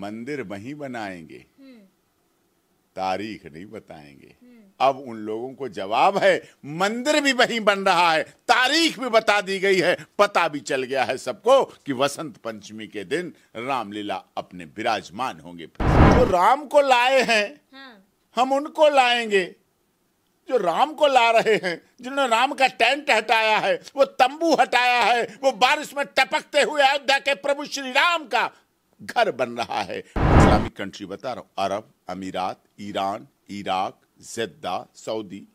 मंदिर वहीं बनाएंगे हम्म। तारीख नहीं बताएंगे हम्म। अब उन लोगों को जवाब है मंदिर भी वहीं बन रहा है तारीख भी बता दी गई है पता भी चल गया है सबको कि वसंत पंचमी के दिन रामलीला अपने विराजमान होंगे जो राम को लाए हैं हाँ। हम उनको लाएंगे जो राम को ला रहे हैं जिन्होंने राम का टेंट हटाया है वो तंबू हटाया है वो बारिश में टपकते हुए अयोध्या के प्रभु श्री राम का घर बन रहा है इस्लामिक कंट्री बता रहा हूँ अरब अमीरात ईरान इराक जद्दा सऊदी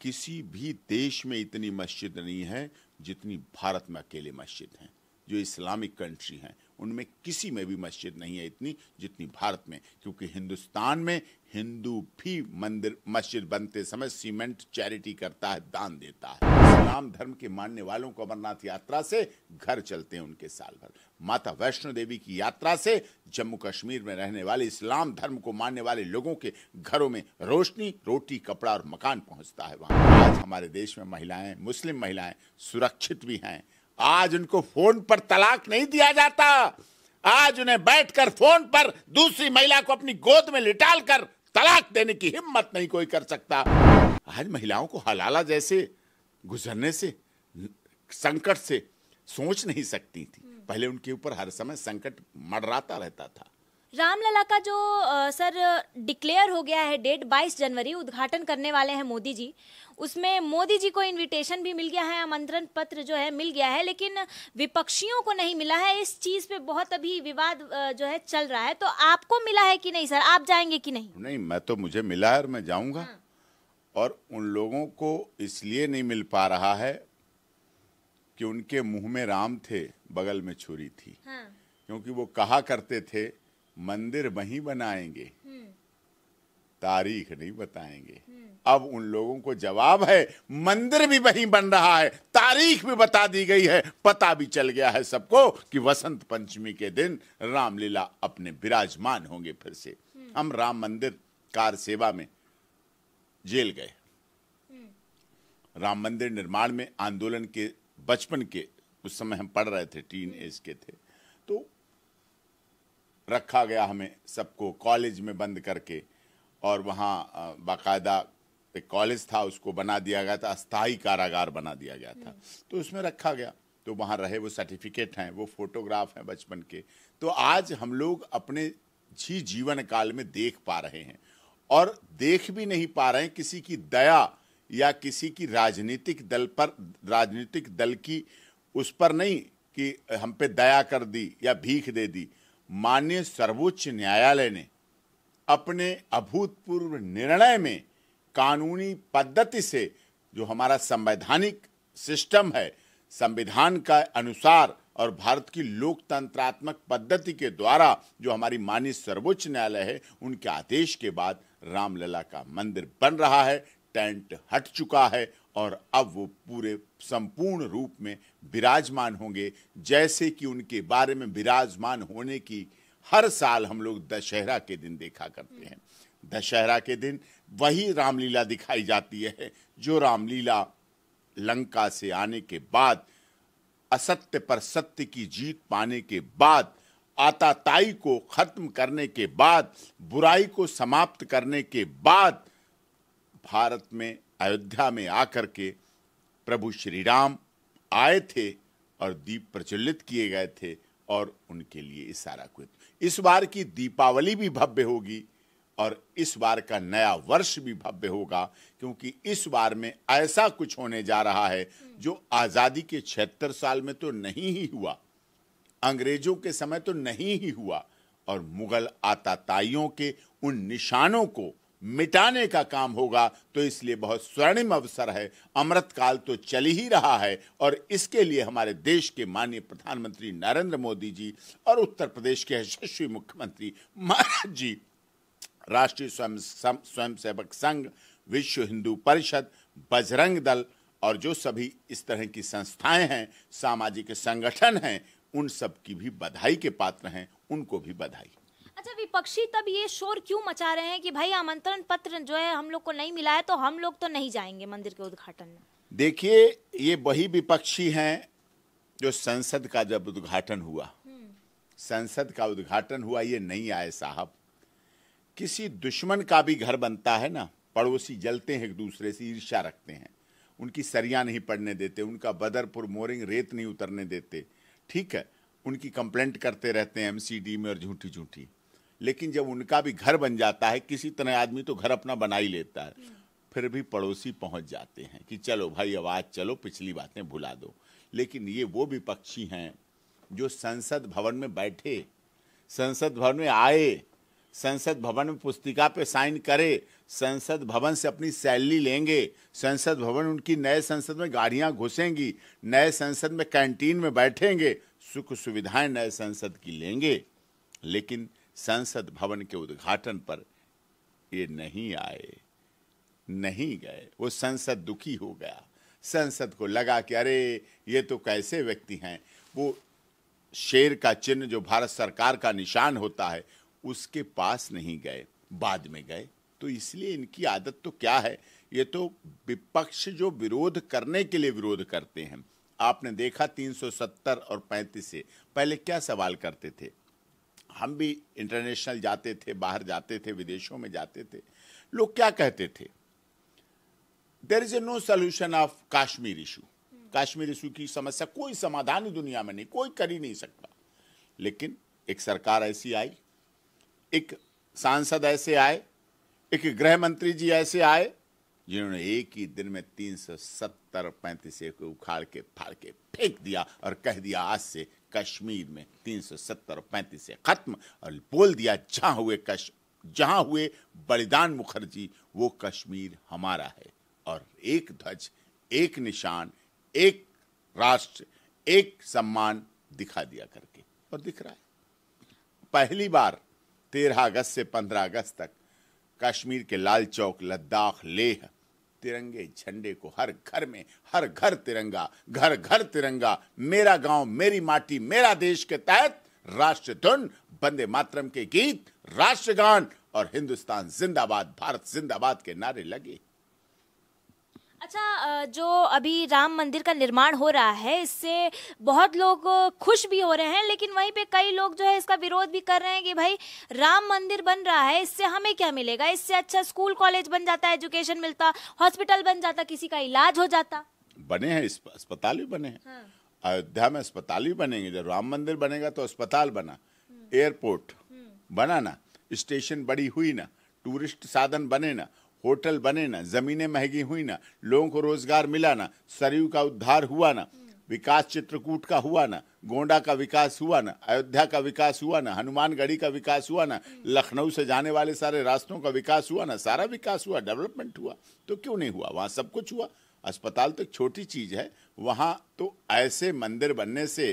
किसी भी देश में इतनी मस्जिद नहीं है जितनी भारत में अकेले मस्जिद हैं जो इस्लामिक कंट्री हैं उनमें किसी में भी मस्जिद नहीं है इतनी जितनी भारत में क्योंकि हिंदुस्तान में हिंदू भी मंदिर मस्जिद बनते समय सीमेंट चैरिटी करता है दान देता है हाँ। राम धर्म के मानने वालों को अमरनाथ यात्रा से घर चलते हैं उनके साल भर माता वैष्णो देवी की यात्रा से जम्मू कश्मीर में रहने वाले इस्लाम धर्म को मानने वाले लोगों के घरों में रोशनी रोटी कपड़ा और मकान पहुंचता है वहां आज हमारे देश में महिलाएं मुस्लिम महिलाएं सुरक्षित भी हैं आज उनको फोन पर तलाक नहीं दिया जाता आज उन्हें बैठकर फोन पर दूसरी महिला को अपनी गोद में लिटाल कर तलाक देने की हिम्मत नहीं कोई कर सकता आज महिलाओं को हलाला जैसे गुजरने से संकट से सोच नहीं सकती थी पहले उनके ऊपर हर समय संकट मडराता रहता था रामलला का जो आ, सर डिक्लेयर हो गया है डेट 22 जनवरी उद्घाटन करने वाले हैं मोदी जी उसमें मोदी जी को इनविटेशन भी मिल गया है आमंत्रण पत्र जो है मिल गया है लेकिन विपक्षियों को नहीं मिला है इस चीज पे बहुत अभी विवाद जो है चल रहा है तो आपको मिला है कि नहीं सर आप जाएंगे कि नहीं नहीं मैं तो मुझे मिला है और मैं जाऊंगा हाँ। और उन लोगों को इसलिए नहीं मिल पा रहा है कि उनके मुंह में राम थे बगल में छुरी थी हाँ। क्योंकि वो कहा करते थे मंदिर वहीं बनाएंगे हम्म। तारीख नहीं बताएंगे हम्म। अब उन लोगों को जवाब है मंदिर भी वहीं बन रहा है तारीख भी बता दी गई है पता भी चल गया है सबको कि वसंत पंचमी के दिन रामलीला अपने विराजमान होंगे फिर से हम्म। हम राम मंदिर कार सेवा में जेल गए राम मंदिर निर्माण में आंदोलन के बचपन के उस समय हम पढ़ रहे थे टीन एज के थे तो रखा गया हमें सबको कॉलेज में बंद करके और वहाँ बाकायदा एक कॉलेज था उसको बना दिया गया था अस्थाई कारागार बना दिया गया था तो उसमें रखा गया तो वहाँ रहे वो सर्टिफिकेट हैं वो फोटोग्राफ हैं बचपन के तो आज हम लोग अपने जी जीवन काल में देख पा रहे हैं और देख भी नहीं पा रहे हैं किसी की दया या किसी की राजनीतिक दल पर राजनीतिक दल की उस पर नहीं कि हम पे दया कर दी या भीख दे दी माननीय सर्वोच्च न्यायालय ने अपने अभूतपूर्व निर्णय में कानूनी पद्धति से जो हमारा संवैधानिक सिस्टम है संविधान का अनुसार और भारत की लोकतंत्रात्मक पद्धति के द्वारा जो हमारी माननीय सर्वोच्च न्यायालय है उनके आदेश के बाद रामलला का मंदिर बन रहा है टेंट हट चुका है और अब वो पूरे संपूर्ण रूप में विराजमान होंगे जैसे कि उनके बारे में विराजमान होने की हर साल हम लोग दशहरा के दिन देखा करते हैं दशहरा के दिन वही रामलीला दिखाई जाती है जो रामलीला लंका से आने के बाद असत्य पर सत्य की जीत पाने के बाद आताताई को खत्म करने के बाद बुराई को समाप्त करने के बाद भारत में अयोध्या में आकर के प्रभु श्री राम आए थे और दीप प्रज्वलित किए गए थे और उनके लिए इशारा कुछ इस बार की दीपावली भी भव्य होगी और इस बार का नया वर्ष भी भव्य होगा क्योंकि इस बार में ऐसा कुछ होने जा रहा है जो आज़ादी के छिहत्तर साल में तो नहीं ही हुआ अंग्रेजों के समय तो नहीं ही हुआ और मुगल आताताइयों के उन निशानों को मिटाने का काम होगा तो इसलिए बहुत स्वर्णिम अवसर है अमृत काल तो चल ही रहा है और इसके लिए हमारे देश के माननीय प्रधानमंत्री नरेंद्र मोदी जी और उत्तर प्रदेश के यशस्वी मुख्यमंत्री महाराज जी राष्ट्रीय स्वयं स्वयंसेवक संघ विश्व हिंदू परिषद बजरंग दल और जो सभी इस तरह की संस्थाएं हैं सामाजिक संगठन हैं उन सब की भी बधाई के पात्र हैं उनको भी बधाई अच्छा विपक्षी तब ये शोर क्यों मचा रहे हैं कि भाई आमंत्रण पत्र जो है हम लोग को नहीं मिला है तो हम लोग तो नहीं जाएंगे मंदिर के उद्घाटन में देखिए ये वही विपक्षी हैं जो संसद का जब उद्घाटन हुआ हम्म। संसद का उद्घाटन हुआ ये नहीं आए साहब किसी दुश्मन का भी घर बनता है ना पड़ोसी जलते हैं एक दूसरे से ईर्ष्या रखते हैं उनकी सरिया नहीं पड़ने देते उनका बदरपुर मोरिंग रेत नहीं उतरने देते ठीक है उनकी कंप्लेंट करते रहते हैं एमसीडी में और झूठी झूठी लेकिन जब उनका भी घर बन जाता है किसी तरह आदमी तो घर अपना बना ही लेता है फिर भी पड़ोसी पहुंच जाते हैं कि चलो भाई आवाज चलो पिछली बातें भुला दो लेकिन ये वो विपक्षी हैं जो संसद भवन में बैठे संसद भवन में आए संसद भवन में पुस्तिका पे साइन करे संसद भवन से अपनी सैलरी लेंगे संसद भवन उनकी नए संसद में गाड़ियां घुसेंगी नए संसद में कैंटीन में बैठेंगे सुख सुविधाएं नए संसद की लेंगे लेकिन संसद भवन के उद्घाटन पर ये नहीं आए नहीं गए वो संसद दुखी हो गया संसद को लगा कि अरे ये तो कैसे व्यक्ति हैं वो शेर का चिन्ह जो भारत सरकार का निशान होता है उसके पास नहीं गए बाद में गए तो इसलिए इनकी आदत तो क्या है ये तो विपक्ष जो विरोध करने के लिए विरोध करते हैं आपने देखा 370 और 35 से पहले क्या सवाल करते थे हम भी इंटरनेशनल जाते थे बाहर जाते थे विदेशों में जाते थे लोग क्या कहते थे there is a no solution of Kashmir issue Kashmir issue की समस्या कोई समाधान ही दुनिया में नहीं कोई कर ही नहीं सकता लेकिन एक सरकार ऐसी आई एक सांसद ऐसे आए एक गृह मंत्री जी ऐसे आए जिन्होंने एक ही दिन में तीन सौ सत्तर पैंतीस को उखाड़ के फाड़ के फेंक दिया और कह दिया आज से कश्मीर में तीन सौ सत्तर पैंतीस खत्म और बोल दिया जहां हुए कश जहां हुए बलिदान मुखर्जी वो कश्मीर हमारा है और एक ध्वज एक निशान एक राष्ट्र एक सम्मान दिखा दिया करके और दिख रहा है पहली बार तेरह अगस्त से पंद्रह अगस्त तक कश्मीर के लाल चौक लद्दाख लेह तिरंगे झंडे को हर घर में हर घर तिरंगा घर घर तिरंगा मेरा गांव मेरी माटी मेरा देश के तहत राष्ट्र धुन बंदे मातरम के गीत राष्ट्रगान और हिंदुस्तान जिंदाबाद भारत जिंदाबाद के नारे लगे जो अभी राम मंदिर का निर्माण हो रहा है इससे बहुत लोग खुश भी हो रहे हैं लेकिन वहीं पे कई लोग जो है इसका विरोध भी कर रहे हैं कि भाई राम मंदिर बन रहा है इससे हमें क्या मिलेगा इससे अच्छा स्कूल कॉलेज बन जाता है एजुकेशन मिलता हॉस्पिटल बन जाता किसी का इलाज हो जाता बने हैं अस्पताल भी बने हैं हाँ। अयोध्या में अस्पताल भी बनेंगे जब राम मंदिर बनेगा तो अस्पताल बना हम्म। एयरपोर्ट हम्म। बना ना स्टेशन बड़ी हुई ना टूरिस्ट साधन बने ना होटल बने ना ज़मीनें महंगी हुई ना लोगों को रोज़गार मिला ना सरयू का उद्धार हुआ ना विकास चित्रकूट का हुआ ना गोंडा का विकास हुआ ना अयोध्या का विकास हुआ ना हनुमानगढ़ी का विकास हुआ ना लखनऊ से जाने वाले सारे रास्तों का विकास हुआ ना सारा विकास हुआ डेवलपमेंट हुआ तो क्यों नहीं हुआ वहाँ सब कुछ हुआ अस्पताल तो एक छोटी चीज़ है वहाँ तो ऐसे मंदिर बनने से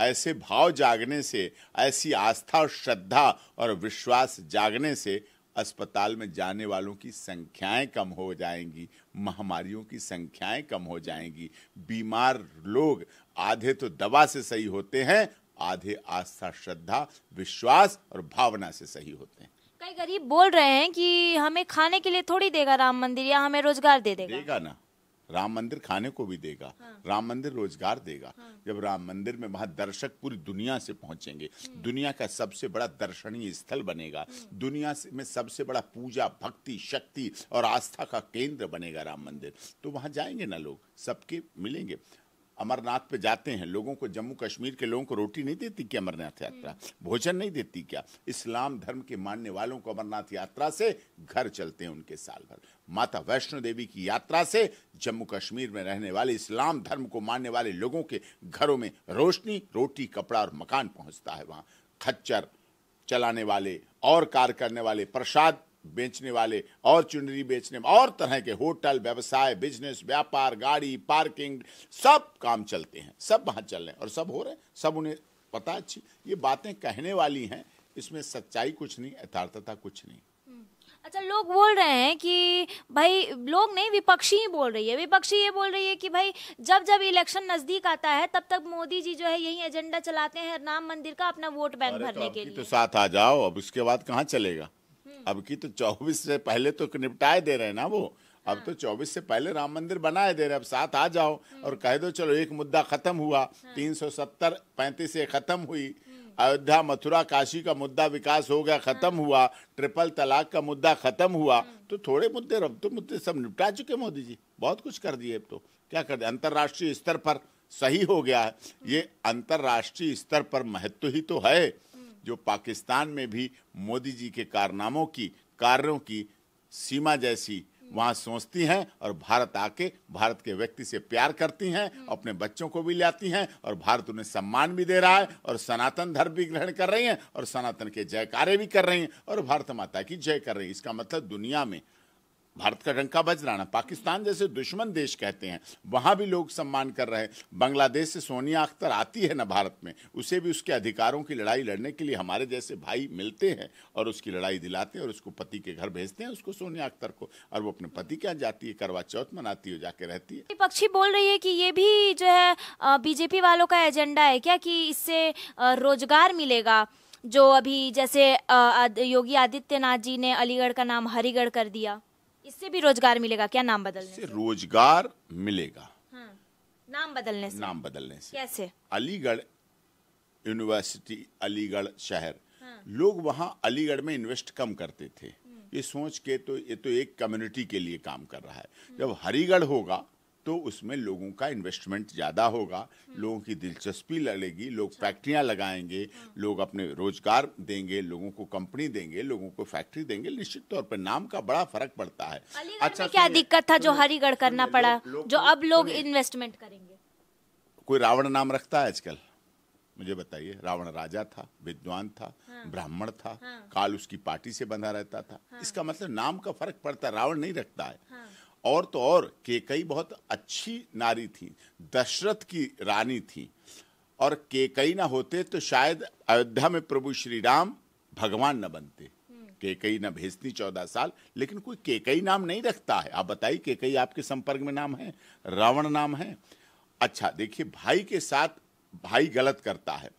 ऐसे भाव जागने से ऐसी आस्था और श्रद्धा और विश्वास जागने से अस्पताल में जाने वालों की संख्याएं कम हो जाएंगी महामारियों की संख्याएं कम हो जाएंगी बीमार लोग आधे तो दवा से सही होते हैं आधे आस्था श्रद्धा विश्वास और भावना से सही होते हैं कई गरीब बोल रहे हैं कि हमें खाने के लिए थोड़ी देगा राम मंदिर या हमें रोजगार दे देगा देगा ना राम मंदिर खाने को भी देगा हाँ। राम मंदिर रोजगार देगा हाँ। जब राम मंदिर में वहां दर्शक पूरी दुनिया से पहुंचेंगे हम्म। दुनिया का सबसे बड़ा दर्शनीय स्थल बनेगा हम्म। दुनिया में सबसे बड़ा पूजा भक्ति शक्ति और आस्था का केंद्र बनेगा राम मंदिर तो वहां जाएंगे ना लोग सबके मिलेंगे अमरनाथ पे जाते हैं लोगों को जम्मू कश्मीर के लोगों को रोटी नहीं देती क्या अमरनाथ यात्रा हम्म। भोजन नहीं देती क्या इस्लाम धर्म के मानने वालों को अमरनाथ यात्रा से घर चलते हैं उनके साल भर माता वैष्णो देवी की यात्रा से जम्मू कश्मीर में रहने वाले इस्लाम धर्म को मानने वाले लोगों के घरों में रोशनी रोटी कपड़ा और मकान पहुँचता है वहाँ खच्चर चलाने वाले और कार्य करने वाले प्रसाद बेचने वाले और चुनरी बेचने और तरह के होटल व्यवसाय बिजनेस व्यापार गाड़ी पार्किंग सब काम चलते हैं सब वहाँ चल रहे हैं और सब हो रहे हैं सब उन्हें पता अच्छी ये बातें कहने वाली हैं इसमें सच्चाई कुछ नहीं यथार्थता कुछ नहीं हम्म। अच्छा लोग बोल रहे हैं कि भाई लोग नहीं विपक्षी ही बोल रही है विपक्षी ये बोल रही है कि भाई जब जब इलेक्शन नजदीक आता है तब तक मोदी जी जो है यही एजेंडा चलाते हैं राम मंदिर का अपना वोट बैंक तो भरने तो के लिए तो साथ आ जाओ अब उसके बाद कहाँ चलेगा अब की तो चौबीस से पहले तो निपटाए दे रहे हैं ना वो अब तो 24 से पहले राम मंदिर बनाए दे रहे अब साथ आ जाओ और कह दो चलो एक मुद्दा खत्म हुआ 370 सत्तर पैंतीस खत्म हुई अयोध्या मथुरा काशी का मुद्दा विकास हो गया खत्म हुआ ट्रिपल तलाक का मुद्दा खत्म हुआ तो थोड़े मुद्दे अब तो मुद्दे सब निपटा चुके मोदी जी बहुत कुछ कर दिए अब तो क्या कर दिया अंतर्राष्ट्रीय स्तर पर सही हो गया है ये अंतर्राष्ट्रीय स्तर पर महत्व ही तो है जो पाकिस्तान में भी मोदी जी के कारनामों की कार्यों की सीमा जैसी वहाँ सोचती हैं और भारत आके भारत के व्यक्ति से प्यार करती हैं हम्म। अपने बच्चों को भी लाती हैं और भारत उन्हें सम्मान भी दे रहा है और सनातन धर्म भी ग्रहण कर रही हैं और सनातन के जयकारे भी कर रही हैं और भारत माता की जय कर रही है इसका मतलब दुनिया में भारत का डंका बज रहा ना पाकिस्तान जैसे दुश्मन देश कहते हैं वहाँ भी लोग सम्मान कर रहे हैं बांग्लादेश से सोनिया अख्तर आती है ना भारत में उसे भी उसके अधिकारों की लड़ाई लड़ने के लिए हमारे जैसे भाई मिलते हैं और उसकी लड़ाई दिलाते हैं और उसको पति के घर भेजते हैं उसको सोनिया अख्तर को और वो अपने पति के यहाँ जाती है करवा चौथ मनाती है जाके रहती है विपक्षी बोल रही है कि ये भी जो है बीजेपी वालों का एजेंडा है क्या कि इससे रोजगार मिलेगा जो अभी जैसे योगी आदित्यनाथ जी ने अलीगढ़ का नाम हरिगढ़ कर दिया इससे भी रोजगार मिलेगा क्या नाम बदलने से रोजगार मिलेगा हाँ, नाम बदलने से नाम बदलने से कैसे अलीगढ़ यूनिवर्सिटी अलीगढ़ शहर हाँ। लोग वहाँ अलीगढ़ में इन्वेस्ट कम करते थे हम्म। ये सोच के तो ये तो एक कम्युनिटी के लिए काम कर रहा है जब हरीगढ़ होगा तो उसमें लोगों का इन्वेस्टमेंट ज़्यादा होगा लोगों की दिलचस्पी लगेगी लोग फैक्ट्रियाँ लगाएंगे हाँ। लोग अपने रोजगार देंगे लोगों को कंपनी देंगे लोगों को फैक्ट्री देंगे निश्चित तौर पर नाम का बड़ा फर्क पड़ता है अच्छा क्या दिक्कत था जो हरिगढ़ करना पड़ा जो अब लोग इन्वेस्टमेंट करेंगे कोई रावण नाम रखता है आजकल मुझे बताइए रावण राजा था विद्वान था हाँ, ब्राह्मण था हाँ, काल उसकी पार्टी से बंधा रहता था हाँ, इसका मतलब नाम का फर्क पड़ता रावण नहीं रखता है हाँ, और तो और केकई बहुत अच्छी नारी थी दशरथ की रानी थी और केकई ना होते तो शायद अयोध्या में प्रभु श्री राम भगवान न बनते केकई ना भेजती चौदह साल लेकिन कोई केकई नाम नहीं रखता है आप बताइए केकई आपके संपर्क में नाम है रावण नाम है अच्छा देखिए भाई के साथ भाई गलत करता है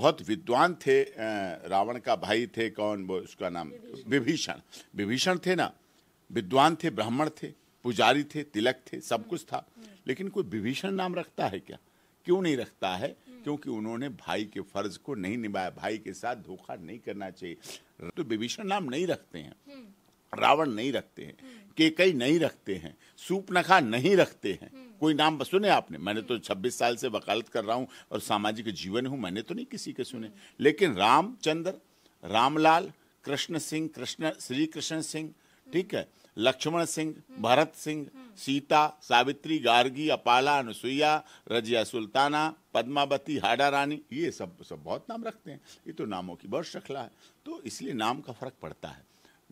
बहुत विद्वान थे रावण का भाई थे कौन वो उसका नाम विभीषण विभीषण थे ना विद्वान थे ब्राह्मण थे पुजारी थे तिलक थे सब कुछ था लेकिन कोई विभीषण नाम रखता है क्या क्यों नहीं रखता है क्योंकि उन्होंने भाई के फर्ज को नहीं निभाया भाई के साथ धोखा नहीं करना चाहिए तो विभीषण नाम नहीं रखते हैं रावण नहीं रखते हैं केकई नहीं रखते हैं सूपनखा नहीं रखते हैं कोई नाम सुने आपने मैंने तो 26 साल से वकालत कर रहा हूं और सामाजिक जीवन हूं मैंने तो नहीं किसी के सुने लेकिन रामचंद्र रामलाल कृष्ण सिंह कृष्ण श्री कृष्ण सिंह ठीक है लक्ष्मण सिंह भरत सिंह सीता सावित्री गार्गी अपाला अनुसुईया रजिया सुल्ताना पद्मावती हाडा रानी ये सब सब बहुत नाम रखते हैं ये तो नामों की बहुत श्रृंखला है तो इसलिए नाम का फर्क पड़ता है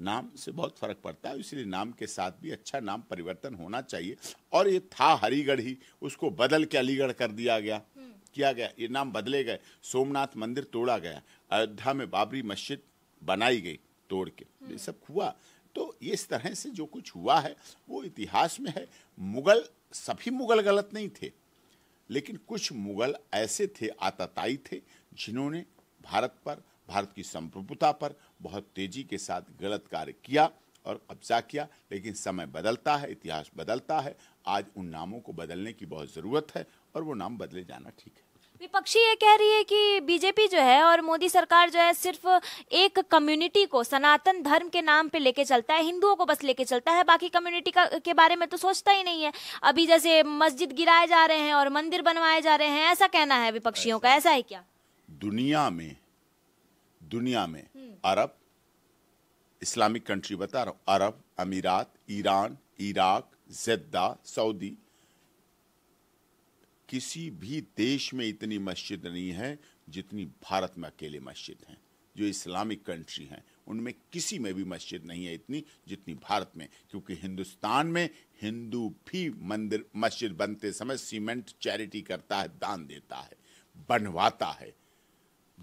नाम से बहुत फर्क पड़ता है इसलिए नाम के साथ भी अच्छा नाम परिवर्तन होना चाहिए और ये था हरिगढ़ ही उसको बदल के अलीगढ़ कर दिया गया किया गया ये नाम बदले गए सोमनाथ मंदिर तोड़ा गया अयोध्या में बाबरी मस्जिद बनाई गई तोड़ के ये सब हुआ तो इस तरह से जो कुछ हुआ है वो इतिहास में है मुगल सभी मुगल गलत नहीं थे लेकिन कुछ मुगल ऐसे थे आतताई थे जिन्होंने भारत पर भारत की संप्रभुता पर बहुत तेजी के साथ गलत कार्य किया और कब्जा किया लेकिन समय बदलता है इतिहास बदलता है आज उन नामों को बदलने की बहुत ज़रूरत है और वो नाम बदले जाना ठीक है विपक्षी ये कह रही है कि बीजेपी जो है और मोदी सरकार जो है सिर्फ एक कम्युनिटी को सनातन धर्म के नाम पे लेके चलता है हिंदुओं को बस लेके चलता है बाकी कम्युनिटी का के बारे में तो सोचता ही नहीं है अभी जैसे मस्जिद गिराए जा रहे हैं और मंदिर बनवाए जा रहे हैं ऐसा कहना है विपक्षियों का ऐसा है क्या दुनिया में दुनिया में हम्म। अरब इस्लामिक कंट्री बता रहा हूँ अरब अमीरात ईरान इराक जद्दा सऊदी किसी भी देश में इतनी मस्जिद नहीं है जितनी भारत में अकेले मस्जिद हैं जो इस्लामिक कंट्री हैं उनमें किसी में भी मस्जिद नहीं है इतनी जितनी भारत में क्योंकि हिंदुस्तान में हिंदू भी मंदिर मस्जिद बनते समय सीमेंट चैरिटी करता है दान देता है बनवाता है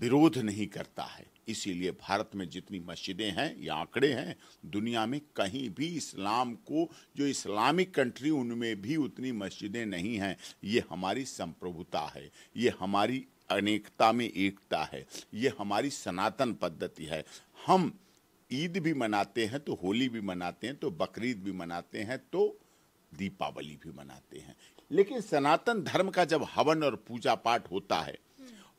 विरोध नहीं करता है इसीलिए भारत में जितनी मस्जिदें हैं या आंकड़े हैं दुनिया में कहीं भी इस्लाम को जो इस्लामिक कंट्री उनमें भी उतनी मस्जिदें नहीं हैं ये हमारी संप्रभुता है ये हमारी अनेकता में एकता है ये हमारी सनातन पद्धति है हम ईद भी मनाते हैं तो होली भी मनाते हैं तो बकरीद भी मनाते हैं तो दीपावली भी मनाते हैं लेकिन सनातन धर्म का जब हवन और पूजा पाठ होता है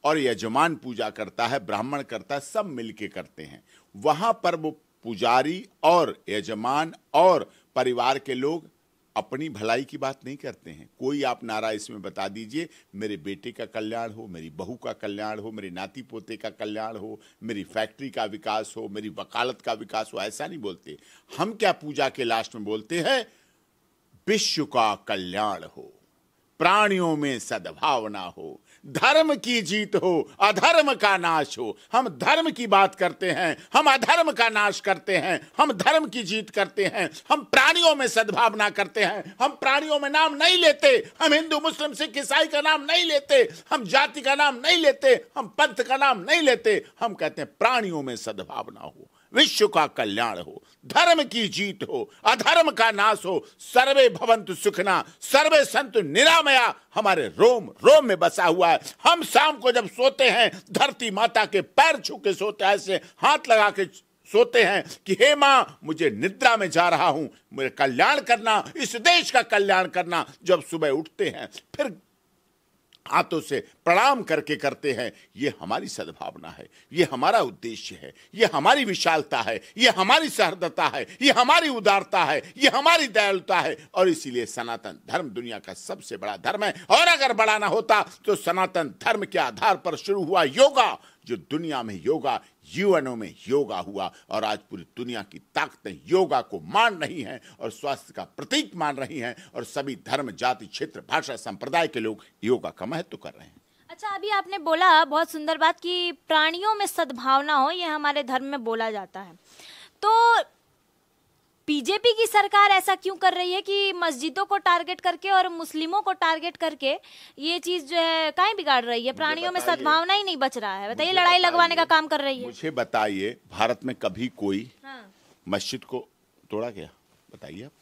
और यजमान पूजा करता है ब्राह्मण करता है सब मिलके करते हैं वहां पर वो पुजारी और यजमान और परिवार के लोग अपनी भलाई की बात नहीं करते हैं कोई आप नारा इसमें बता दीजिए मेरे बेटे का कल्याण हो मेरी बहू का कल्याण हो मेरे नाती पोते का कल्याण हो मेरी फैक्ट्री का विकास हो मेरी वकालत का विकास हो ऐसा नहीं बोलते हम क्या पूजा के लास्ट में बोलते हैं विश्व का कल्याण हो प्राणियों में सद्भावना हो धर्म की जीत हो अधर्म का नाश हो हम धर्म की बात करते हैं हम अधर्म का नाश करते हैं हम धर्म की जीत करते हैं हम प्राणियों में सद्भावना करते हैं हम प्राणियों में नाम नहीं लेते हम हिंदू मुस्लिम सिख ईसाई का नाम नहीं लेते हम जाति का नाम नहीं लेते हम पंथ का नाम नहीं लेते हम कहते हैं प्राणियों में सद्भावना हो विश्व का कल्याण हो धर्म की जीत हो अधर्म का नाश हो सर्वे भवंतु सुखना सर्वे संत निरामया हमारे रोम रोम में बसा हुआ है हम शाम को जब सोते हैं धरती माता के पैर छू के सोते हैं ऐसे हाथ लगा के सोते हैं कि हे माँ मुझे निद्रा में जा रहा हूं मेरे कल्याण करना इस देश का कल्याण करना जब सुबह उठते हैं फिर हाथों से प्रणाम करके करते हैं ये हमारी सद्भावना है ये हमारा उद्देश्य है ये हमारी विशालता है ये हमारी सहृदता है ये हमारी उदारता है ये हमारी दयालुता है और इसीलिए सनातन धर्म दुनिया का सबसे बड़ा धर्म है और अगर बड़ा ना होता तो सनातन धर्म के आधार पर शुरू हुआ योगा जो दुनिया में योगा यूएनओ में योगा हुआ और आज पूरी दुनिया की ताकतें योगा को मान रही हैं और स्वास्थ्य का प्रतीक मान रही हैं और सभी धर्म जाति क्षेत्र भाषा संप्रदाय के लोग योगा का महत्व कर रहे हैं अच्छा अभी आपने बोला बहुत सुंदर बात कि प्राणियों में सद्भावना हो यह हमारे धर्म में बोला जाता है तो बीजेपी की सरकार ऐसा क्यों कर रही है कि मस्जिदों को टारगेट करके और मुस्लिमों को टारगेट करके ये चीज जो है कहीं बिगाड़ रही है प्राणियों में सद्भावना ही नहीं बच रहा है बताइए लड़ाई लगवाने का काम कर रही है मुझे बताइए भारत में कभी कोई हाँ। मस्जिद को तोड़ा गया बताइए आप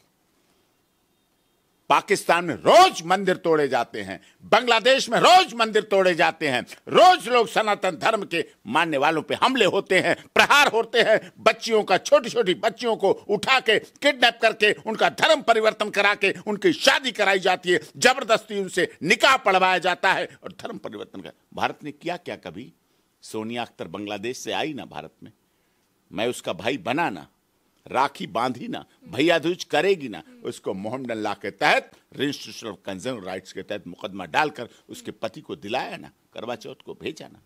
पाकिस्तान में रोज मंदिर तोड़े जाते हैं बांग्लादेश में रोज मंदिर तोड़े जाते हैं रोज लोग सनातन धर्म के मानने वालों पे हमले होते हैं प्रहार होते हैं बच्चियों का छोटी छोटी बच्चियों को उठा के किडनैप करके उनका धर्म परिवर्तन करा के उनकी शादी कराई जाती है जबरदस्ती उनसे निकाह पढ़वाया जाता है और धर्म परिवर्तन कर भारत ने किया क्या कभी सोनिया अख्तर बांग्लादेश से आई ना भारत में मैं उसका भाई बना ना राखी बांधी ना भैया दूज करेगी ना उसको मोहम्मदन ला के तहत रजिस्ट्रेशन ऑफ कंज्यूमर राइट्स के तहत मुकदमा डालकर उसके पति को दिलाया ना करवा चौथ को भेजा ना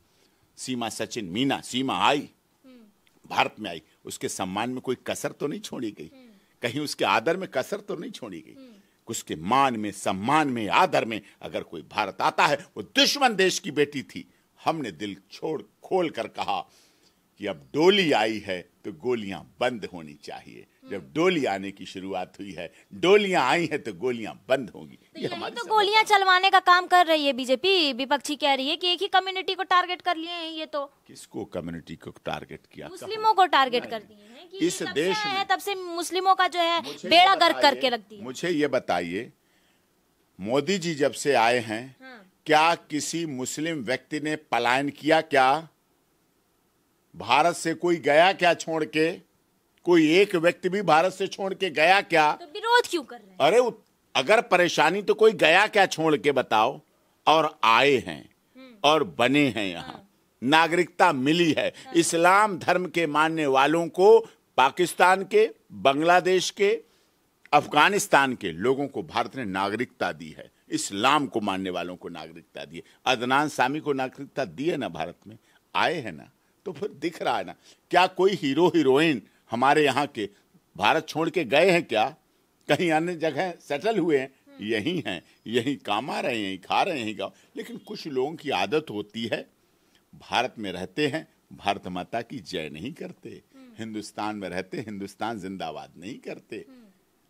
सीमा सचिन मीना सीमा आई भारत में आई उसके सम्मान में कोई कसर तो नहीं छोड़ी गई कहीं उसके आदर में कसर तो नहीं छोड़ी गई उसके मान में सम्मान में आदर में अगर कोई भारत आता है वो दुश्मन देश की बेटी थी हमने दिल छोड़ खोल कर कहा कि अब डोली आई है तो गोलियां बंद होनी चाहिए जब डोली आने की शुरुआत हुई है डोलियां आई हैं तो गोलियां बंद होंगी तो तो गोलियां चलवाने का काम कर रही है बीजेपी विपक्षी कह रही है कि एक ही कम्युनिटी को टारगेट कर लिए हैं ये तो किसको कम्युनिटी को टारगेट किया मुस्लिमों को टारगेट कर दिए इस देश में तब से मुस्लिमों का जो है बेड़ा गर्क करके रख दिया मुझे ये बताइए मोदी जी जब से आए हैं हाँ। क्या किसी मुस्लिम व्यक्ति ने पलायन किया क्या भारत से कोई गया क्या छोड़ के कोई एक व्यक्ति भी भारत से छोड़ के गया क्या तो विरोध क्यों कर रहे हैं अरे अगर परेशानी तो कोई गया क्या छोड़ के बताओ और आए हैं हम्म। और बने हैं यहाँ हाँ। नागरिकता मिली है हाँ। इस्लाम धर्म के मानने वालों को पाकिस्तान के बांग्लादेश के अफगानिस्तान के लोगों को भारत ने नागरिकता दी है इस्लाम को मानने वालों को नागरिकता दी है अदनान सामी को नागरिकता दी है ना भारत में आए हैं ना तो फिर दिख रहा है ना क्या कोई हीरो हीरोइन हमारे यहाँ के भारत छोड़ के गए हैं क्या कहीं अन्य जगह सेटल हुए हैं यही हैं यही काम आ रहे हैं यहीं खा रहे हैं यहीं गाँव लेकिन कुछ लोगों की आदत होती है भारत में रहते हैं भारत माता की जय नहीं करते हिंदुस्तान में रहते हिंदुस्तान जिंदाबाद नहीं करते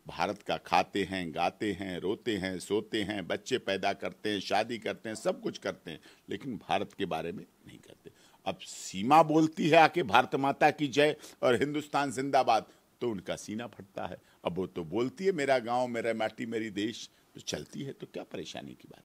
भारत का खाते हैं गाते हैं रोते हैं सोते हैं बच्चे पैदा करते हैं शादी करते हैं सब कुछ करते हैं लेकिन भारत के बारे में नहीं करते अब सीमा बोलती है आके भारत माता की जय और हिंदुस्तान जिंदाबाद तो उनका सीना फटता है अब वो तो बोलती है मेरा गांव मेरा माटी मेरी देश तो चलती है तो क्या परेशानी की बात